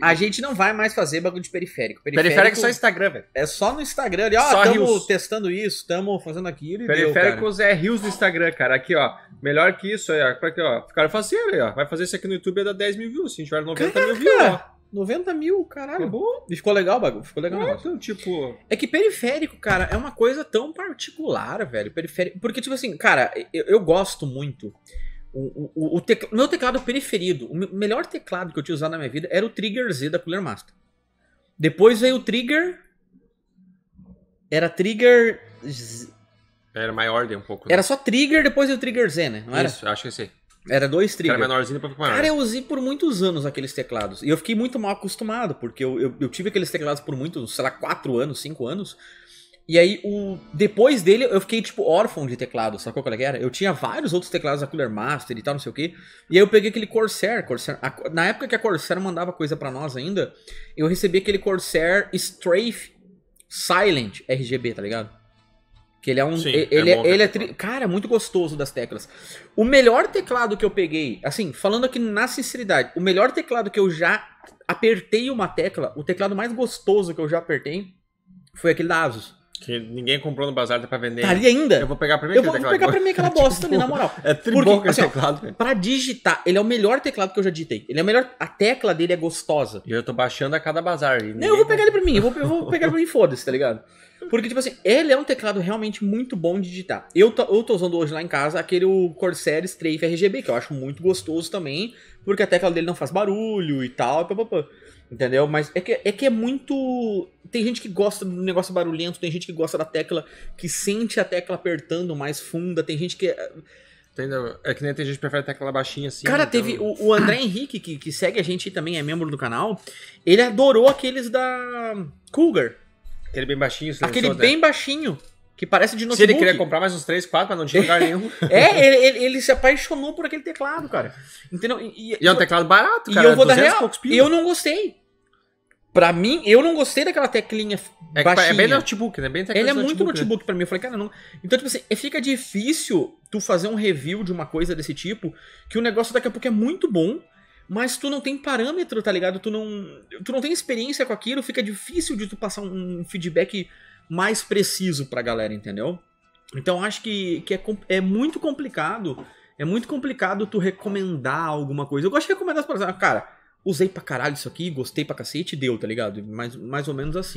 A gente não vai mais fazer bagulho de periférico. Periférico, periférico é só Instagram, velho. É só no Instagram ali, ó, estamos testando isso, estamos fazendo aquilo. Periféricos deu, é rios do Instagram, cara. Aqui, ó. Melhor que isso aí, ó. aqui, ó. Ficaram fazendo assim, aí, ó. Vai fazer isso aqui no YouTube e é dar 10 mil views. Se a gente Vai 90 Caraca. mil views, ó. 90 mil, caralho. É E ficou legal o bagulho. Ficou legal é, então, tipo... É que periférico, cara, é uma coisa tão particular, velho. Periférico. Porque, tipo assim, cara, eu, eu gosto muito o, o, o tec... meu teclado preferido, o melhor teclado que eu tinha usado na minha vida era o Trigger Z da Cooler Master. Depois veio o Trigger. Era Trigger. Z... Era maior de um pouco. Né? Era só Trigger, depois veio o Trigger Z, né? Não era? acho que sim. Era dois trigger. Era menorzinho pra ficar maior. Cara, eu usei por muitos anos aqueles teclados. E eu fiquei muito mal acostumado, porque eu, eu, eu tive aqueles teclados por muitos, sei lá, quatro anos, cinco anos. E aí, o... depois dele, eu fiquei, tipo, órfão de teclado, sacou qual é que era? Eu tinha vários outros teclados da Cooler Master e tal, não sei o quê. E aí eu peguei aquele Corsair, Corsair... A... Na época que a Corsair mandava coisa para nós ainda, eu recebi aquele Corsair Strafe Silent RGB, tá ligado? Que ele é um. Sim, é ele é, bom, ele é, tri... Cara, é muito gostoso das teclas. O melhor teclado que eu peguei, assim, falando aqui na sinceridade, o melhor teclado que eu já apertei uma tecla, o teclado mais gostoso que eu já apertei foi aquele da Asus. Que ninguém comprou no bazar, dá pra vender. Tá ali ainda? Eu vou pegar pra mim Eu é vou pegar pra mim aquela bosta ali né, tipo, na moral. É tribom Porque, assim, teclado. Ó, pra digitar, ele é o melhor teclado que eu já digitei. Ele é o melhor... A tecla dele é gostosa. E eu tô baixando a cada bazar. Não, eu vou pegar ele pra mim. Eu vou, eu vou pegar pra mim, foda-se, tá ligado? Porque, tipo assim, ele é um teclado realmente muito bom de digitar. Eu tô, eu tô usando hoje lá em casa aquele Corsair Strafe RGB, que eu acho muito gostoso também, porque a tecla dele não faz barulho e tal, pá, pá, pá. entendeu? Mas é que, é que é muito... Tem gente que gosta do negócio barulhento, tem gente que gosta da tecla, que sente a tecla apertando mais funda, tem gente que... É, é que nem tem gente que prefere a tecla baixinha assim. Cara, então... teve o, o, André Henrique, que, que segue a gente e também é membro do canal, ele adorou aqueles da Cougar. Aquele bem baixinho, Aquele né? bem né? baixinho. Que parece de notebook. Se ele queria comprar mais uns 3, 4, mas não tinha lugar nenhum. é, ele, ele, ele, se apaixonou por aquele teclado, cara. Entendeu? E, e é um teclado barato, cara. E eu vou dar real. Eu não gostei. Pra mim, eu não gostei daquela teclinha é, é, baixinha. É bem notebook, né? Bem ele é notebook, muito notebook né? pra mim. Eu falei, cara, não... Então, tipo assim, fica difícil tu fazer um review de uma coisa desse tipo, que o negócio daqui a pouco é muito bom, mas tu não tem parâmetro, tá ligado? Tu não, tu não tem experiência com aquilo, fica difícil de tu passar um feedback mais preciso pra galera, entendeu? Então acho que, que é, é muito complicado, é muito complicado tu recomendar alguma coisa. Eu gosto de recomendar, as coisas cara, usei pra caralho isso aqui, gostei pra cacete, deu, tá ligado? Mais, mais ou menos assim.